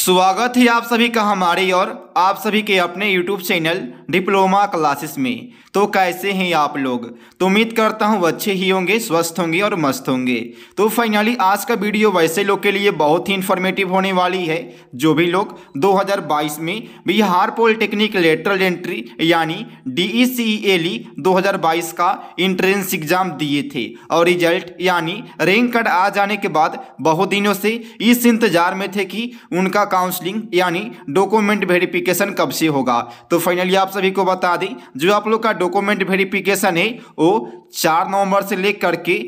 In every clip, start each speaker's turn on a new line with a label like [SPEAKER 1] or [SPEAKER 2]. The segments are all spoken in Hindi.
[SPEAKER 1] स्वागत है आप सभी का हमारे और आप सभी के अपने YouTube चैनल डिप्लोमा क्लासेस में तो कैसे हैं आप लोग तो उम्मीद करता हूँ अच्छे ही होंगे स्वस्थ होंगे और मस्त होंगे तो फाइनली आज का वीडियो वैसे लोग के लिए बहुत ही इन्फॉर्मेटिव होने वाली है जो भी लोग 2022 में बिहार पॉलिटेक्निक लेटरल एंट्री यानी डी ई सी एली दो का इंट्रेंस एग्जाम दिए थे और रिजल्ट यानी रैंक कार्ड आ जाने के बाद बहुत दिनों से इस इंतजार में थे कि उनका काउंसलिंग यानी डॉक्यूमेंट वेरिफिकेशन कब से होगा तो फाइनली आप सभी को बता दें जो आप लोग का डॉक्यूमेंट वेरिफिकेशन है वो चार नवंबर से लेकर के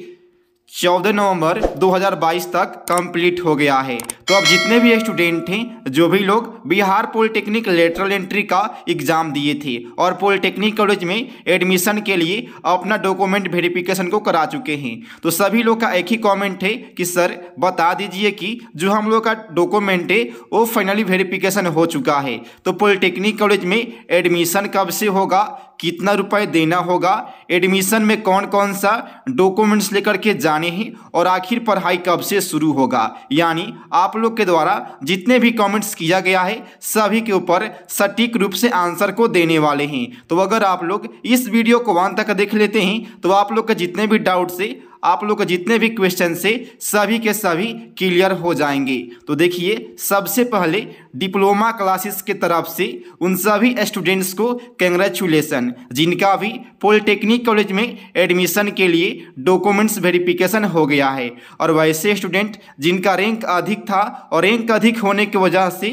[SPEAKER 1] 14 नवंबर 2022 तक कंप्लीट हो गया है तो अब जितने भी स्टूडेंट हैं जो भी लोग बिहार पॉलिटेक्निक लेटरल एंट्री का एग्ज़ाम दिए थे और पॉलिटेक्निक कॉलेज में एडमिशन के लिए अपना डॉक्यूमेंट वेरिफिकेशन को करा चुके हैं तो सभी लोग का एक ही कमेंट है कि सर बता दीजिए कि जो हम लोग का डॉक्यूमेंट है वो फाइनली वेरिफिकेशन हो चुका है तो पॉलिटेक्निक कॉलेज में एडमिशन कब से होगा कितना रुपए देना होगा एडमिशन में कौन कौन सा डॉक्यूमेंट्स लेकर के जाने हैं और आखिर पढ़ाई कब से शुरू होगा यानी आप लोग के द्वारा जितने भी कमेंट्स किया गया है सभी के ऊपर सटीक रूप से आंसर को देने वाले हैं तो अगर आप लोग इस वीडियो को वहां तक देख लेते हैं तो आप लोग के जितने भी डाउट्स है आप लोग जितने भी क्वेश्चन से सभी के सभी क्लियर हो जाएंगे तो देखिए सबसे पहले डिप्लोमा क्लासेस के तरफ से उन सभी स्टूडेंट्स को कंग्रेचुलेसन जिनका भी पॉलिटेक्निक कॉलेज में एडमिशन के लिए डॉक्यूमेंट्स वेरिफिकेशन हो गया है और वैसे स्टूडेंट जिनका रैंक अधिक था और रैंक अधिक होने की वजह से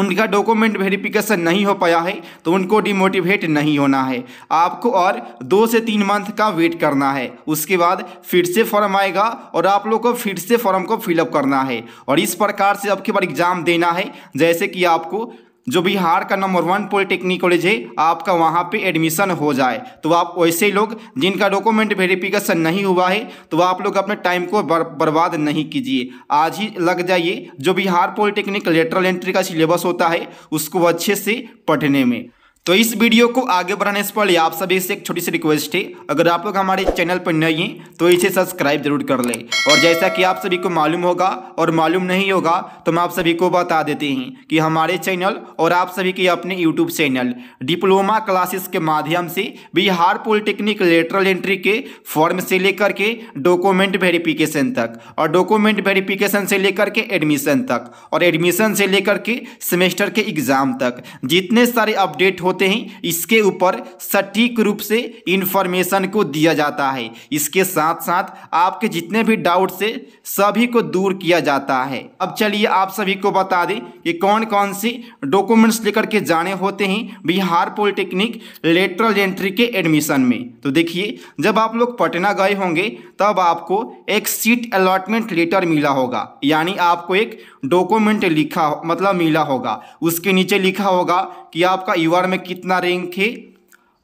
[SPEAKER 1] उनका डॉक्यूमेंट वेरिफिकेशन नहीं हो पाया है तो उनको डिमोटिवेट नहीं होना है आपको और दो से तीन मंथ का वेट करना है उसके बाद फिर से फॉर्म आएगा और आप लोग को फिर से फॉर्म को फिलअप करना है और इस प्रकार से आपके बार एग्ज़ाम देना है जैसे कि आपको जो बिहार का नंबर वन पॉलिटेक्निक कॉलेज है आपका वहाँ पे एडमिशन हो जाए तो आप वैसे लोग जिनका डॉक्यूमेंट वेरिफिकेशन नहीं हुआ है तो आप लोग अपने टाइम को बर, बर्बाद नहीं कीजिए आज ही लग जाइए जो बिहार पॉलिटेक्निक लेटरल एंट्री का सिलेबस होता है उसको अच्छे से पढ़ने में तो इस वीडियो को आगे बढ़ाने से पहले आप सभी से एक छोटी सी रिक्वेस्ट है अगर आप लोग हमारे चैनल पर नए हैं तो इसे सब्सक्राइब जरूर कर लें और जैसा कि आप सभी को मालूम होगा और मालूम नहीं होगा तो हम आप सभी को बता देते हैं कि हमारे चैनल और आप सभी के अपने यूट्यूब चैनल डिप्लोमा क्लासेस के माध्यम से बिहार पॉलिटेक्निक लेटरल एंट्री के फॉर्म से लेकर के डॉक्यूमेंट वेरिफिकेशन तक और डॉक्यूमेंट वेरिफिकेशन से लेकर के एडमिशन तक और एडमिशन से लेकर के सेमेस्टर के एग्जाम तक जितने सारे अपडेट होते होते हैं इसके ऊपर सटीक रूप से इन्फॉर्मेशन को दिया जाता है इसके साथ साथ आपके जितने भी डाउट से सभी को दूर किया जाता है अब चलिए आप सभी को बता दें कि कौन कौन सी डॉक्यूमेंट्स लेकर के जाने होते हैं बिहार पॉलिटेक्निक लेटरल एंट्री के एडमिशन में तो देखिए जब आप लोग पटना गए होंगे तब आपको एक सीट अलॉटमेंट लेटर मिला होगा यानी आपको एक डॉक्यूमेंट लिखा मतलब मिला होगा उसके नीचे लिखा होगा कि आपका यू में में कितना रैंक है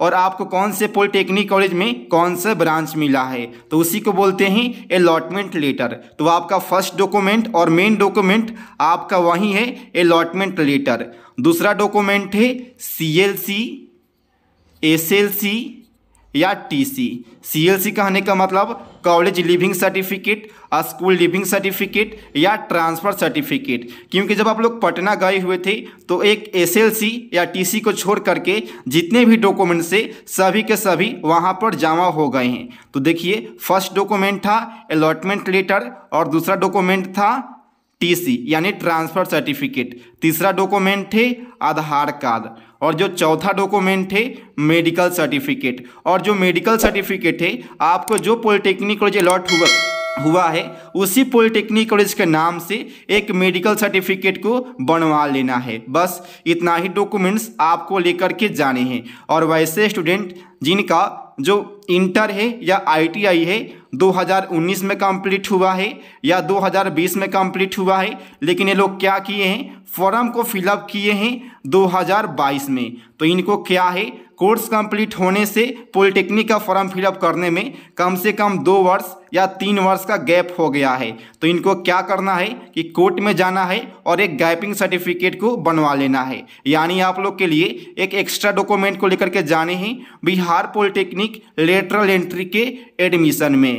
[SPEAKER 1] और आपको कौन से पॉलिटेक्निक कॉलेज में कौन सा ब्रांच मिला है तो उसी को बोलते हैं अलॉटमेंट लेटर तो आपका फर्स्ट डॉक्यूमेंट और मेन डॉक्यूमेंट आपका वही है अलॉटमेंट लेटर दूसरा डॉक्यूमेंट है C L C S L C या टीसी सीएलसी कहने का मतलब college leaving certificate school leaving certificate या ट्रांसफ़र सर्टिफिकेट क्योंकि जब आप लोग पटना गए हुए थे तो एक एसएलसी या टीसी को छोड़ करके जितने भी डॉक्यूमेंट से सभी के सभी वहां पर जमा हो गए हैं तो देखिए फर्स्ट डॉक्यूमेंट था अलॉटमेंट लेटर और दूसरा डॉक्यूमेंट था टीसी यानी ट्रांसफ़र सर्टिफिकेट तीसरा डॉक्यूमेंट है आधार कार्ड और जो चौथा डॉक्यूमेंट है मेडिकल सर्टिफिकेट और जो मेडिकल सर्टिफिकेट है आपको जो पॉलिटेक्निक कॉलेज अलॉट हुआ हुआ है उसी पॉलिटेक्निक कॉलेज के नाम से एक मेडिकल सर्टिफिकेट को बनवा लेना है बस इतना ही डॉक्यूमेंट्स आपको लेकर के जाने हैं और वैसे स्टूडेंट जिनका जो इंटर है या आईटीआई है 2019 में कंप्लीट हुआ है या 2020 में कंप्लीट हुआ है लेकिन ये लोग क्या किए हैं फॉर्म को फिलअप किए हैं 2022 में तो इनको क्या है कोर्स कंप्लीट होने से पॉलिटेक्निक का फॉर्म फिलअप करने में कम से कम दो वर्ष या तीन वर्ष का गैप हो गया है तो इनको क्या करना है कि कोर्ट में जाना है और एक गैपिंग सर्टिफिकेट को बनवा लेना है यानी आप लोग के लिए एक एक्स्ट्रा डॉक्यूमेंट को लेकर के जाने हैं बिहार पॉलिटेक्निक लेटरल एंट्री के एडमिशन में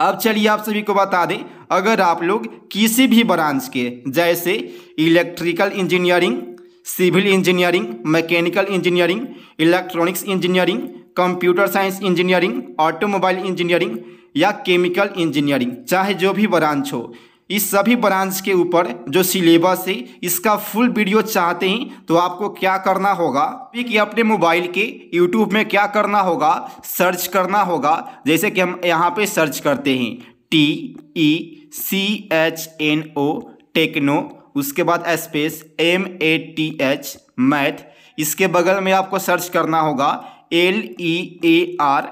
[SPEAKER 1] अब चलिए आप सभी को बता दें अगर आप लोग किसी भी ब्रांच के जैसे electrical engineering civil engineering mechanical engineering electronics engineering computer science engineering automobile engineering या केमिकल इंजीनियरिंग चाहे जो भी ब्रांच हो इस सभी ब्रांच के ऊपर जो सिलेबस है इसका फुल वीडियो चाहते हैं तो आपको क्या करना होगा कि अपने मोबाइल के यूट्यूब में क्या करना होगा सर्च करना होगा जैसे कि हम यहाँ पे सर्च करते हैं T E C H N O techno उसके बाद space M A T H math इसके बगल में आपको सर्च करना होगा L E A R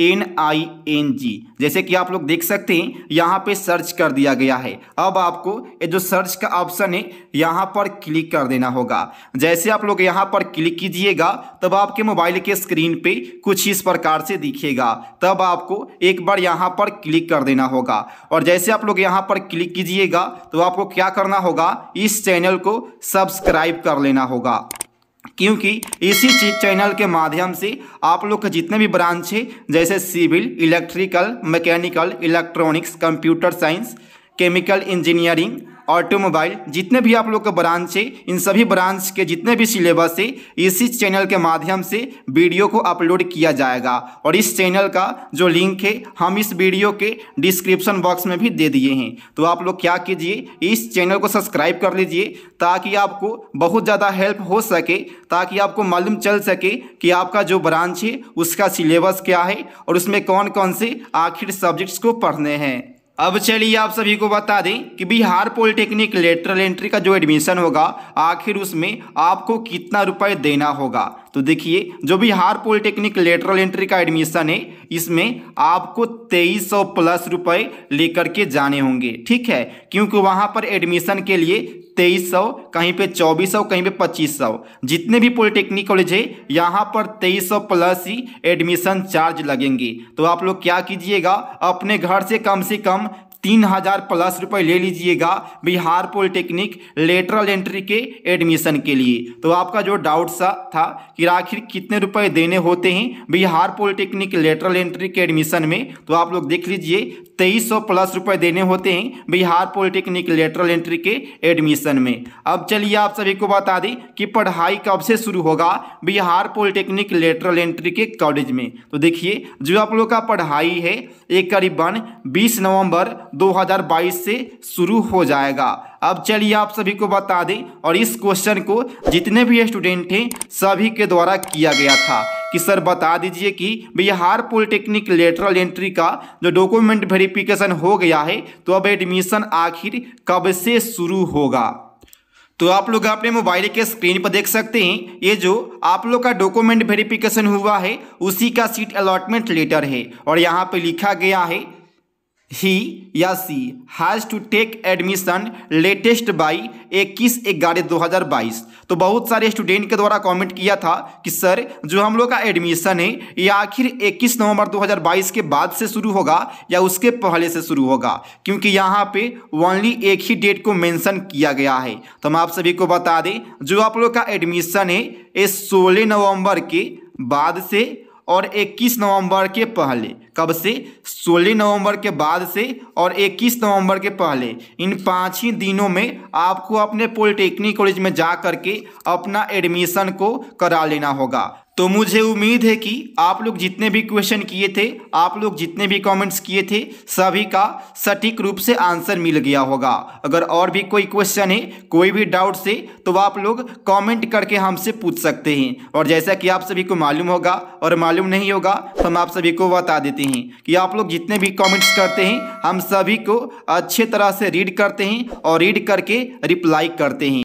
[SPEAKER 1] N I N G जैसे कि आप लोग देख सकते हैं यहाँ पे सर्च कर दिया गया है अब आपको ये जो सर्च का ऑप्शन है यहाँ पर क्लिक कर देना होगा जैसे आप लोग यहाँ पर क्लिक कीजिएगा तब आपके मोबाइल के स्क्रीन पे कुछ इस प्रकार से दिखेगा तब आपको एक बार यहाँ पर क्लिक कर देना होगा और जैसे आप लोग यहाँ पर क्लिक कीजिएगा तो आपको क्या करना होगा इस चैनल को सब्सक्राइब कर लेना होगा क्योंकि इसी चीज चैनल के माध्यम से आप लोग के जितने भी ब्रांच है जैसे civil electrical mechanical electronics computer science chemical engineering automobile जितने भी आप लोग के ब्रांच है इन सभी ब्रांच के जितने भी सिलेबस है इसी चैनल के माध्यम से वीडियो को अपलोड किया जाएगा और इस चैनल का जो लिंक है हम इस वीडियो के डिस्क्रिप्शन बॉक्स में भी दे दिए हैं तो आप लोग क्या कीजिए इस चैनल को सब्सक्राइब कर लीजिए ताकि आपको बहुत ज़्यादा हेल्प हो सके ताकि आपको मालूम चल सके कि आपका जो ब्रांच है उसका सिलेबस क्या है और उसमें कौन कौन से आखिर सब्जेक्ट्स को पढ़ने हैं अब चलिए आप सभी को बता दें कि बिहार पॉलिटेक्निक लेटरल एंट्री का जो एडमिशन होगा आखिर उसमें आपको कितना रुपए देना होगा तो देखिए जो बिहार पॉलिटेक्निक लेटरल एंट्री का एडमिशन है इसमें आपको तेईस सौ प्लस रुपए लेकर के जाने होंगे ठीक है क्योंकि वहाँ पर एडमिशन के लिए तेईस सौ कहीं पे चौबीस सौ कहीं पे पच्चीस सौ जितने भी पॉलिटेक्निक कॉलेज है यहाँ पर तेईस सौ प्लस ही एडमिशन चार्ज लगेंगे तो आप लोग क्या कीजिएगा अपने घर से कम से कम तीन हजार प्लस रुपए ले लीजिएगा बिहार पॉलिटेक्निक लेटरल एंट्री के एडमिशन के लिए तो आपका जो डाउट सा था कि आखिर कितने रुपए देने होते हैं बिहार पॉलिटेक्निक लेटरल एंट्री के एडमिशन में तो आप लोग देख लीजिए तेईस सौ प्लस रुपए देने होते हैं बिहार पॉलिटेक्निक लेटरल एंट्री के एडमिशन में अब चलिए आप सभी को बता दें कि पढ़ाई कब से शुरू होगा बिहार पॉलिटेक्निक लेटरल एंट्री के कॉलेज में तो देखिए जो आप लोग का पढ़ाई है ये करीबन 20 नवंबर 2022 से शुरू हो जाएगा अब चलिए आप सभी को बता दें और इस क्वेश्चन को जितने भी स्टूडेंट हैं सभी के द्वारा किया गया था कि सर बता दीजिए कि बिहार पॉलिटेक्निक लेटरल एंट्री का जो डॉक्यूमेंट वेरिफिकेशन हो गया है तो अब एडमिशन आखिर कब से शुरू होगा तो आप लोग अपने मोबाइल के स्क्रीन पर देख सकते हैं ये जो आप लोग का डॉक्यूमेंट वेरिफिकेशन हुआ है उसी का सीट अलॉटमेंट लेटर है और यहाँ पे लिखा गया है ही या she has to take admission latest by इक्कीस ग्यारह दो हज़ार बाईस तो बहुत सारे स्टूडेंट के द्वारा कमेंट किया था कि सर जो हम लोग का एडमिशन है ये आखिर 21 नवंबर 2022 के बाद से शुरू होगा या उसके पहले से शुरू होगा क्योंकि यहाँ पे ओनली एक ही डेट को मेंशन किया गया है तो हम आप सभी को बता दें जो आप लोग का एडमिशन है ये सोलह नवम्बर के बाद से और 21 नवंबर के पहले कब से 16 नवंबर के बाद से और 21 नवंबर के पहले इन पाँच ही दिनों में आपको अपने पॉलिटेक्निक कॉलेज में जा करके अपना एडमिशन को करा लेना होगा तो मुझे उम्मीद है कि आप लोग जितने भी क्वेश्चन किए थे आप लोग जितने भी कमेंट्स किए थे सभी का सटीक रूप से आंसर मिल गया होगा अगर और भी कोई क्वेश्चन है कोई भी डाउट से तो आप लोग कमेंट करके हमसे पूछ सकते हैं और जैसा कि आप सभी को मालूम होगा और मालूम नहीं होगा तो हम आप सभी को बता देते हैं कि आप लोग जितने भी कॉमेंट्स करते हैं हम सभी को अच्छे तरह से रीड करते हैं और रीड करके रिप्लाई करते हैं